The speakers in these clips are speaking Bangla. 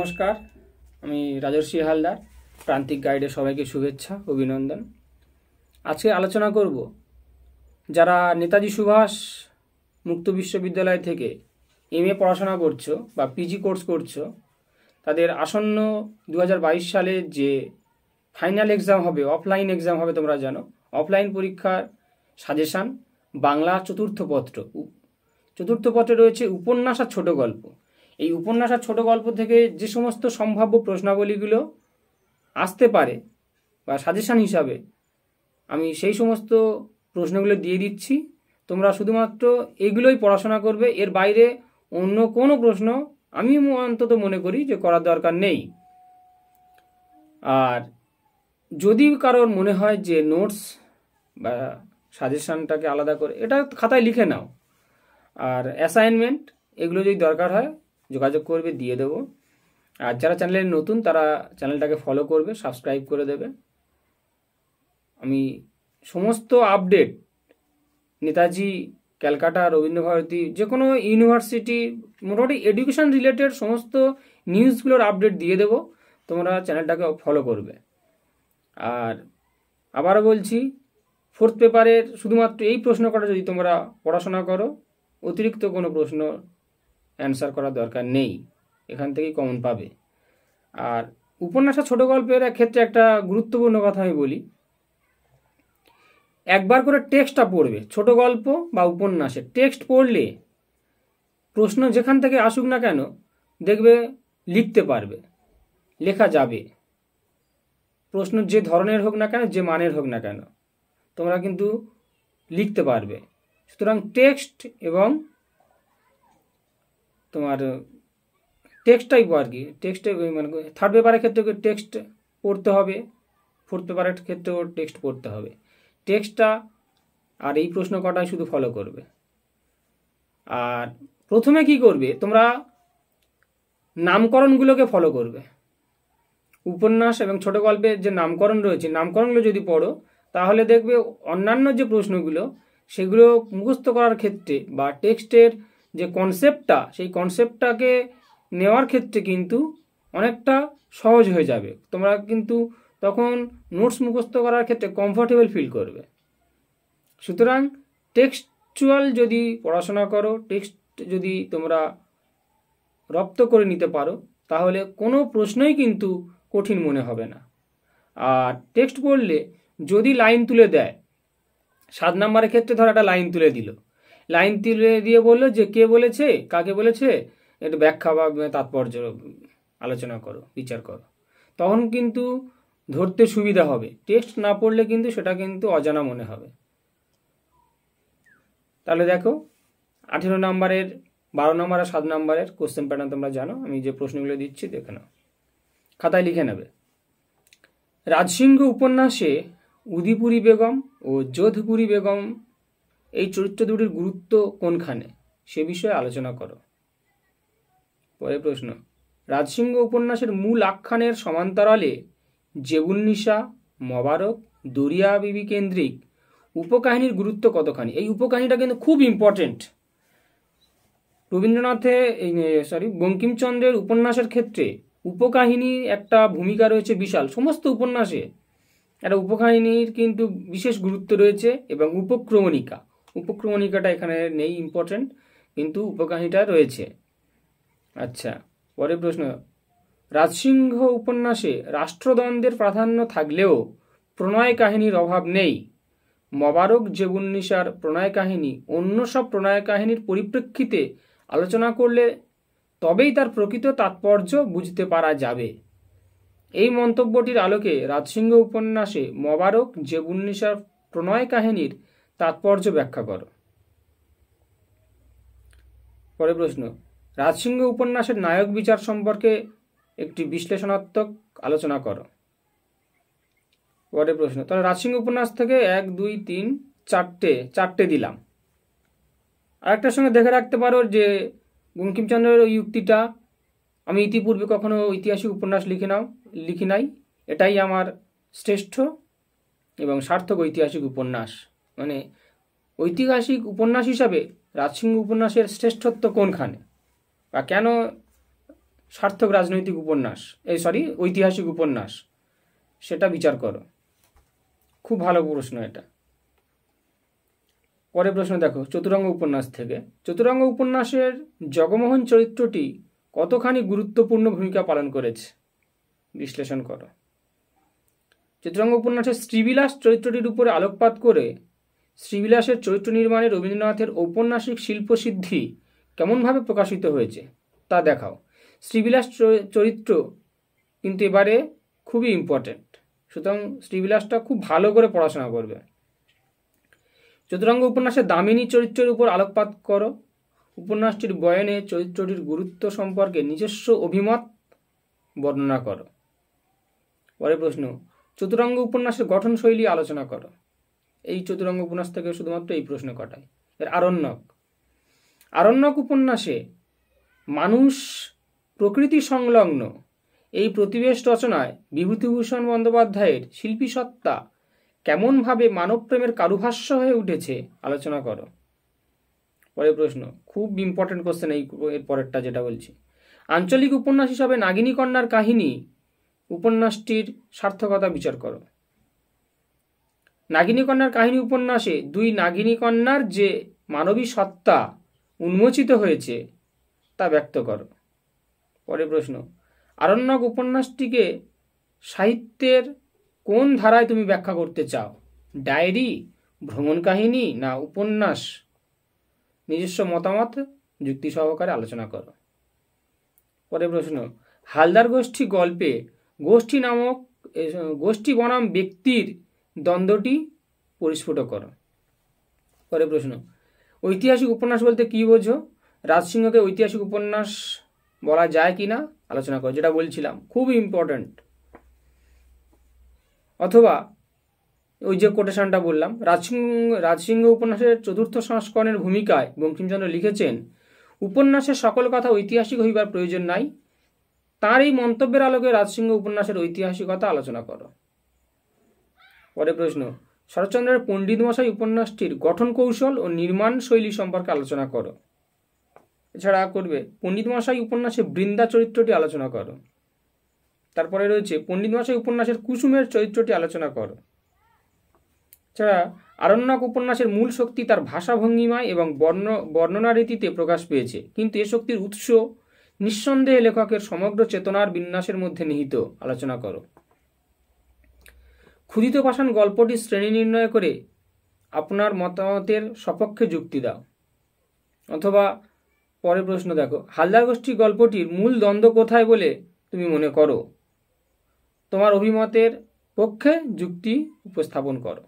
নমস্কার আমি রাজর্ষি হালদার প্রান্তিক গাইডে সবাইকে শুভেচ্ছা অভিনন্দন আজকে আলোচনা করব যারা নেতাজি সুভাষ মুক্ত বিশ্ববিদ্যালয় থেকে এম এ পড়াশোনা করছো বা পিজি কোর্স করছো তাদের আসন্ন দু সালে যে ফাইনাল এক্সাম হবে অফলাইন এক্সাম হবে তোমরা জানো অফলাইন পরীক্ষার সাজেশান বাংলা চতুর্থ পত্র চতুর্থ পত্রে রয়েছে উপন্যাস আর ছোট গল্প এই উপন্যাস আর ছোট গল্প থেকে যে সমস্ত সম্ভাব্য প্রশ্নাবলীগুলো আসতে পারে বা সাজেশান হিসাবে আমি সেই সমস্ত প্রশ্নগুলো দিয়ে দিচ্ছি তোমরা শুধুমাত্র এগুলোই পড়াশোনা করবে এর বাইরে অন্য কোনো প্রশ্ন আমি অন্তত মনে করি যে করার দরকার নেই আর যদি কারোর মনে হয় যে নোটস বা সাজেশানটাকে আলাদা করে এটা খাতায় লিখে নাও আর অ্যাসাইনমেন্ট এগুলো যদি দরকার হয় যোগাযোগ করবে দিয়ে দেবো আর যারা চ্যানেলে নতুন তারা চ্যানেলটাকে ফলো করবে সাবস্ক্রাইব করে দেবে আমি সমস্ত আপডেট নেতাজি ক্যালকাটা রবীন্দ্রভারতী যে কোনো ইউনিভার্সিটি মোটামুটি এডুকেশান রিলেটেড সমস্ত নিউজগুলোর আপডেট দিয়ে দেব তোমরা চ্যানেলটাকে ফলো করবে আর আবারও বলছি ফোর্থ পেপারের শুধুমাত্র এই প্রশ্ন কটা যদি তোমরা পড়াশোনা করো অতিরিক্ত কোনো প্রশ্ন অ্যান্সার করার দরকার নেই এখান থেকেই কমন পাবে আর উপন্যাস আর ছোটো গল্পের ক্ষেত্রে একটা গুরুত্বপূর্ণ কথা আমি বলি একবার করে টেক্সটটা পড়বে ছোট গল্প বা উপন্যাসে টেক্সট পড়লে প্রশ্ন যেখান থেকে আসুক না কেন দেখবে লিখতে পারবে লেখা যাবে প্রশ্ন যে ধরনের হোক না কেন যে মানের হোক না কেন তোমরা কিন্তু লিখতে পারবে সুতরাং টেক্সট এবং তোমার টেক্সট টাইপ আর কি টেক্সট মানে থার্ড পেপারের ক্ষেত্রে টেক্সট পড়তে হবে ফোর্থ পেপারের ক্ষেত্রেও টেক্সট পড়তে হবে টেক্সটটা আর এই প্রশ্ন কটাই শুধু ফলো করবে আর প্রথমে কি করবে তোমরা নামকরণগুলোকে ফলো করবে উপন্যাস এবং ছোট গল্পের যে নামকরণ রয়েছে নামকরণগুলো যদি পড়ো তাহলে দেখবে অন্যান্য যে প্রশ্নগুলো সেগুলো মুখস্থ করার ক্ষেত্রে বা টেক্সটের যে কনসেপ্টটা সেই কনসেপ্টটাকে নেওয়ার ক্ষেত্রে কিন্তু অনেকটা সহজ হয়ে যাবে তোমরা কিন্তু তখন নোটস মুখস্থ করার ক্ষেত্রে কমফর্টেবল ফিল করবে সুতরাং টেক্সচুয়াল যদি পড়াশোনা করো টেক্সট যদি তোমরা রপ্ত করে নিতে পারো তাহলে কোনো প্রশ্নই কিন্তু কঠিন মনে হবে না আর টেক্সট পড়লে যদি লাইন তুলে দেয় সাত নম্বরের ক্ষেত্রে ধর একটা লাইন তুলে দিল লাইন তুলে দিয়ে বললো যে কে বলেছে কাকে বলেছে একটু ব্যাখ্যা বা তাৎপর্য আলোচনা করো বিচার করো তখন কিন্তু ধরতে সুবিধা হবে টেক্সট না পড়লে কিন্তু সেটা কিন্তু অজানা মনে হবে তাহলে দেখো আঠেরো নম্বরের বারো নম্বর আর সাত নম্বরের কোশ্চেন প্যাটার্ন তোমরা জানো আমি যে প্রশ্নগুলো দিচ্ছি দেখে নাও খাতায় লিখে নেবে রাজসিংহ উপন্যাসে উদিপুরী বেগম ও যোধপুরী বেগম এই চরিত্র দুটির গুরুত্ব কোনখানে সে বিষয়ে আলোচনা করো পরের প্রশ্ন রাজসিংহ উপন্যাসের মূল আখ্যানের সমান্তরালে জেগুন্নিশা মবারক দরিয়া বিবি কেন্দ্রিক উপকাহিনীর গুরুত্ব কতখানি এই উপকাহিনীটা কিন্তু খুব ইম্পর্টেন্ট রবীন্দ্রনাথে সরি বঙ্কিমচন্দ্রের উপন্যাসের ক্ষেত্রে উপকাহিনী একটা ভূমিকা রয়েছে বিশাল সমস্ত উপন্যাসে একটা উপকাহিনীর কিন্তু বিশেষ গুরুত্ব রয়েছে এবং উপক্রমণিকা উপক্রমণিকাটা এখানে নেই ইম্পর্টেন্ট কিন্তু উপকাহিনীটা রয়েছে আচ্ছা পরের প্রশ্ন রাজসিংহ উপন্যাসে রাষ্ট্রদ্বন্দ্বের প্রাধান্য থাকলেও প্রণয় কাহিনীর অভাব নেই মবারক জেবুন্নিসার প্রণয় কাহিনী অন্য সব প্রণয় কাহিনীর পরিপ্রেক্ষিতে আলোচনা করলে তবেই তার প্রকৃত তাৎপর্য বুঝতে পারা যাবে এই মন্তব্যটির আলোকে রাজসিংহ উপন্যাসে মবারক জেবুন্নিসার প্রণয় কাহিনীর তাৎপর্য ব্যাখ্যা করো পরে প্রশ্ন রাজসিংহ উপন্যাসের নায়ক বিচার সম্পর্কে একটি বিশ্লেষণাত্মক আলোচনা করো পরে প্রশ্ন তাহলে রাজসিংহ উপন্যাস থেকে এক দুই তিন চারটে চারটে দিলাম আরেকটার সঙ্গে দেখে রাখতে পারো যে বঙ্কিমচন্দ্রের ওই উক্তিটা আমি ইতিপূর্বে কখনো ঐতিহাসিক উপন্যাস লিখে নাও লিখি নাই এটাই আমার শ্রেষ্ঠ এবং সার্থক ঐতিহাসিক উপন্যাস মানে ঐতিহাসিক উপন্যাস হিসাবে রাজসিংহ উপন্যাসের শ্রেষ্ঠত্ব কোনখানে বা কেন সার্থক রাজনৈতিক উপন্যাস এই সরি ঐতিহাসিক উপন্যাস সেটা বিচার করো খুব ভালো প্রশ্ন এটা পরের প্রশ্ন দেখো চতুরঙ্গ উপন্যাস থেকে চতুরঙ্গ উপন্যাসের জগমোহন চরিত্রটি কতখানি গুরুত্বপূর্ণ ভূমিকা পালন করেছে বিশ্লেষণ করো চতুরঙ্গ উপন্যাসের শ্রীবিলাস চরিত্রটির উপরে আলোকপাত করে শ্রীবিলাসের চরিত্র নির্মাণে রবীন্দ্রনাথের ঔপন্যাসিক শিল্পসিদ্ধি কেমনভাবে প্রকাশিত হয়েছে তা দেখাও শ্রীবিলাস চরিত্র কিন্তু এবারে খুবই ইম্পর্ট্যান্ট সুতরাং শ্রীবিলাসটা খুব ভালো করে পড়াশোনা করবে চতুরঙ্গ উপন্যাসে দামিনী চরিত্রের উপর আলোকপাত করো উপন্যাসটির বয়নে চরিত্রটির গুরুত্ব সম্পর্কে নিজস্ব অভিমত বর্ণনা করো পরে প্রশ্ন চতুরঙ্গ উপন্যাসের গঠনশৈলী আলোচনা করো এই চতুরঙ্গ উপন্যাস থেকে শুধুমাত্র এই প্রশ্ন কটায় এর আরণ্যক আরণ্যক উপন্যাসে মানুষ প্রকৃতি সংলগ্ন এই প্রতিবেশ রচনায় বিভূতিভূষণ বন্দ্যোপাধ্যায়ের শিল্পী সত্তা কেমনভাবে মানবপ্রেমের কারুভাষ্য হয়ে উঠেছে আলোচনা করো পরের প্রশ্ন খুব ইম্পর্টেন্ট কোশ্চেন এই এর পরেরটা যেটা বলছি আঞ্চলিক উপন্যাস হিসাবে নাগিনী কন্যার কাহিনী উপন্যাসটির সার্থকতা বিচার করো নাগিনী কন্যার কাহিনী উপন্যাসে দুই নাগিনী কন্যার যে মানবী সত্তা উন্মোচিত হয়েছে তা ব্যক্ত করো পরে প্রশ্ন আরণ্যক উপন্যাসটিকে সাহিত্যের কোন ধারায় তুমি ব্যাখ্যা করতে চাও ডায়েরি ভ্রমণ কাহিনী না উপন্যাস নিজস্ব মতামত যুক্তি সহকারে আলোচনা করো পরে প্রশ্ন হালদার গোষ্ঠী গল্পে গোষ্ঠী নামক গোষ্ঠী বনাম ব্যক্তির দ্বন্দ্বটি পরিস্ফুট করো পরে প্রশ্ন ঐতিহাসিক উপন্যাস বলতে কী বোঝো রাজসিংহকে ঐতিহাসিক উপন্যাস বলা যায় কি না আলোচনা করো যেটা বলছিলাম খুব ইম্পর্ট্যান্ট অথবা ওই যে কোটেশনটা বললাম রাজসিংহ রাজসিংহ উপন্যাসের চতুর্থ সংস্করণের ভূমিকায় বঙ্কিমচন্দ্র লিখেছেন উপন্যাসের সকল কথা ঐতিহাসিক হইবার প্রয়োজন নাই তার এই মন্তব্যের আলোকে রাজসিংহ উপন্যাসের ঐতিহাসিকতা আলোচনা করো পরে প্রশ্ন শরৎচন্দ্রের পণ্ডিত মশাই উপন্যাসটির গঠন কৌশল ও নির্মাণ শৈলী সম্পর্কে আলোচনা করো এছাড়া করবে পণ্ডিত মশাই উপন্যাসে বৃন্দা চরিত্রটি আলোচনা করো তারপরে রয়েছে পণ্ডিত মশাই উপন্যাসের কুসুমের চরিত্রটি আলোচনা করো এছাড়া আরণ্যক উপন্যাসের মূল শক্তি তার ভাষা ভঙ্গিমায় এবং বর্ণ বর্ণনা রীতিতে প্রকাশ পেয়েছে কিন্তু এ শক্তির উৎস নিঃসন্দেহে লেখকের সমগ্র চেতনার বিন্যাসের মধ্যে নিহিত আলোচনা করো ক্ষুদিত পাষাণ গল্পটি শ্রেণী নির্ণয় করে আপনার মতামতের সপক্ষে যুক্তি দাও অথবা পরের প্রশ্ন দেখো হালদার গোষ্ঠী গল্পটির মূল দ্বন্দ্ব কোথায় বলে তুমি মনে করো তোমার অভিমতের পক্ষে যুক্তি উপস্থাপন করো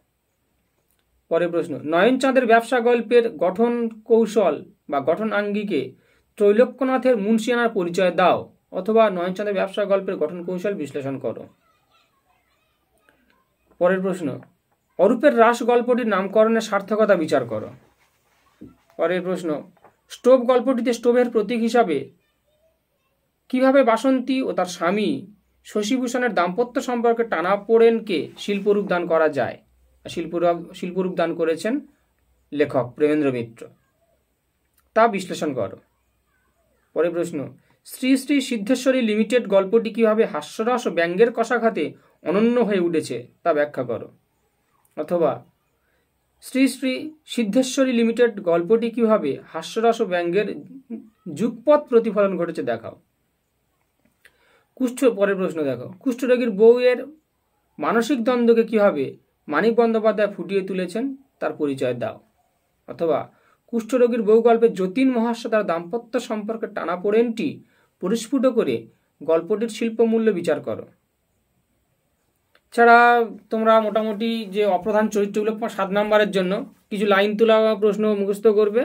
পরের প্রশ্ন নয়নচাঁদের ব্যবসা গল্পের গঠন কৌশল বা গঠন আঙ্গিকে ত্রৈলোক্যনাথের মুন্সিয়ানার পরিচয় দাও অথবা নয়নচাঁদের ব্যবসা গল্পের গঠন কৌশল বিশ্লেষণ করো পরের প্রশ্ন অরূপের রাস গল্পটির নামকরণের সার্থকতা বিচার করো পরের প্রশ্ন স্টোভ গল্পটিতে স্টোভের প্রতীক হিসাবে কিভাবে বাসন্তী ও তার স্বামী শশীভূষণের দাম্পত্য সম্পর্কে টানা পোড়েনকে শিল্পরূপ দান করা যায় শিল্পরূপ শিল্পরূপ দান করেছেন লেখক প্রেমেন্দ্র মিত্র তা বিশ্লেষণ করো পরের প্রশ্ন শ্রী শ্রী সিদ্ধেশ্বরী লিমিটেড গল্পটি কীভাবে হাস্যরস ও ব্যঙ্গের কষাঘাতে অনন্য হয়ে উঠেছে তা ব্যাখ্যা করো অথবা শ্রী শ্রী সিদ্ধেশ্বরী লিমিটেড গল্পটি কীভাবে হাস্যরস ও ব্যঙ্গের যুগপথ প্রতিফলন ঘটেছে দেখাও কুষ্ঠ পরের প্রশ্ন দেখো কুষ্ঠরোগীর বউয়ের মানসিক দ্বন্দ্বকে কীভাবে মানিক বন্দ্যোপাধ্যায় ফুটিয়ে তুলেছেন তার পরিচয় দাও অথবা কুষ্ঠরোগীর বউ গল্পে যতীন মহাস্য তার দাম্পত্য সম্পর্কে টানা পড়েনটি পরিস্ফুট করে গল্পটির শিল্পমূল্য বিচার করো ছাড়া তোমরা মোটামুটি যে অপ্রধান চরিত্রগুলো সাত নাম্বারের জন্য কিছু লাইন তোলা প্রশ্ন মুখস্থ করবে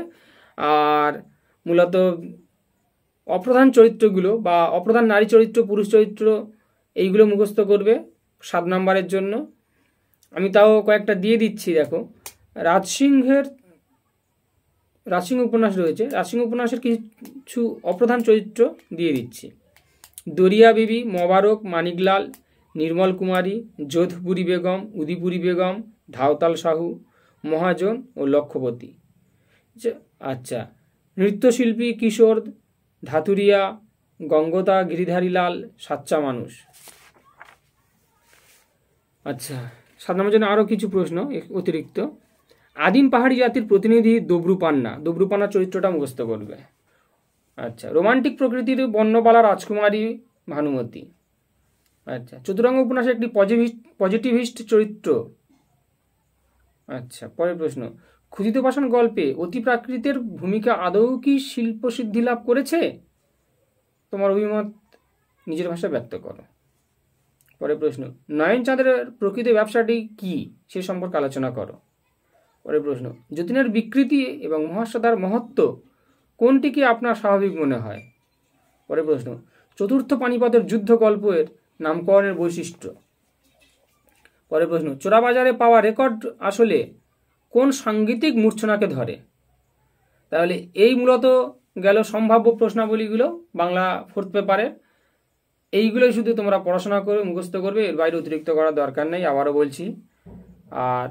আর মূলত অপ্রধান চরিত্রগুলো বা অপ্রধান নারী চরিত্র পুরুষ চরিত্র এইগুলো মুখস্থ করবে সাত নাম্বারের জন্য আমি তাও কয়েকটা দিয়ে দিচ্ছি দেখো রাজসিংহের রাজসিংহ উপন্যাস রয়েছে রাজসিংহ উপন্যাসের কিছু অপ্রধান চরিত্র দিয়ে দিচ্ছি দরিয়া বিবি মবারক মানিকলাল নির্মল কুমারী যোধপুরী বেগম উদিপুরী বেগম ধাওতাল সাহু মহাজন ও লক্ষপতি আচ্ছা নৃত্যশিল্পী কিশোর ধাতুরিয়া গঙ্গতা গিরিধারী লাল সাচ্চা মানুষ আচ্ছা সাধারণ জন্য আরও কিছু প্রশ্ন অতিরিক্ত আদিম পাহাড়ি জাতির প্রতিনিধি দবরুপান্না পান্না চরিত্রটা মুখস্থ করবে আচ্ছা রোমান্টিক প্রকৃতির বন্যপালা রাজকুমারী ভানুমতী আচ্ছা চতুরঙ্গ উপন্যাসের একটি পজিটিভিস্ট চরিত্র আচ্ছা পরের প্রশ্ন ক্ষুদিত পাষাণ গল্পে প্রাকৃতের ভূমিকা আদৌ কি শিল্প সিদ্ধি লাভ করেছে তোমার অভিমত নিজের ভাষা ব্যক্ত করো পরের প্রশ্ন নয়ন চাঁদের প্রকৃত ব্যবসাটি কি সে সম্পর্কে আলোচনা করো পরের প্রশ্ন যতীনের বিকৃতি এবং মহাশ্বাদার মহত্ব কোনটিকে আপনার স্বাভাবিক মনে হয় পরের প্রশ্ন চতুর্থ পানিপথের যুদ্ধ গল্পের নামকরণের বৈশিষ্ট্য পরের প্রশ্ন চোরাবাজারে পাওয়া রেকর্ড আসলে কোন সাংগীতিক মূর্ছনাকে ধরে তাহলে এই মূলত গেল সম্ভাব্য প্রশ্নাবলীগুলো বাংলা ফোর্থ পেপারে এইগুলোই শুধু তোমরা পড়াশোনা করে মুখস্থ করবে এর বাইরে অতিরিক্ত করার দরকার নেই আবারও বলছি আর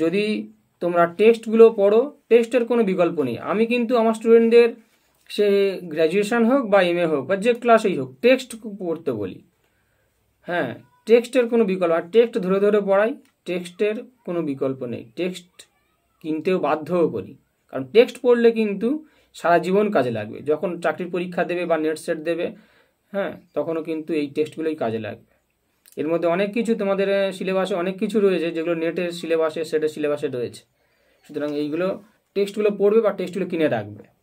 যদি তোমরা টেস্টগুলো পড়ো টেস্টের কোনো বিকল্প নেই আমি কিন্তু আমার স্টুডেন্টদের সে গ্র্যাজুয়েশান হোক বা এম হোক বা যে ক্লাসেই হোক টেক্সট পড়তে বলি হ্যাঁ টেক্সটের কোনো বিকল্প আর টেক্সট ধরে ধরে পড়াই টেক্সটের কোনো বিকল্প নেই টেক্সট কিনতেও বাধ্যও করি কারণ টেক্সট পড়লে কিন্তু সারা জীবন কাজে লাগবে যখন চাকরির পরীক্ষা দেবে বা নেট সেট দেবে হ্যাঁ তখনও কিন্তু এই টেক্সটগুলোই কাজে লাগবে এর মধ্যে অনেক কিছু তোমাদের সিলেবাসে অনেক কিছু রয়েছে যেগুলো নেটের সিলেবাসে সেটের সিলেবাসে রয়েছে সুতরাং এইগুলো টেক্সটগুলো পড়বে বা টেক্সটগুলো কিনে রাখবে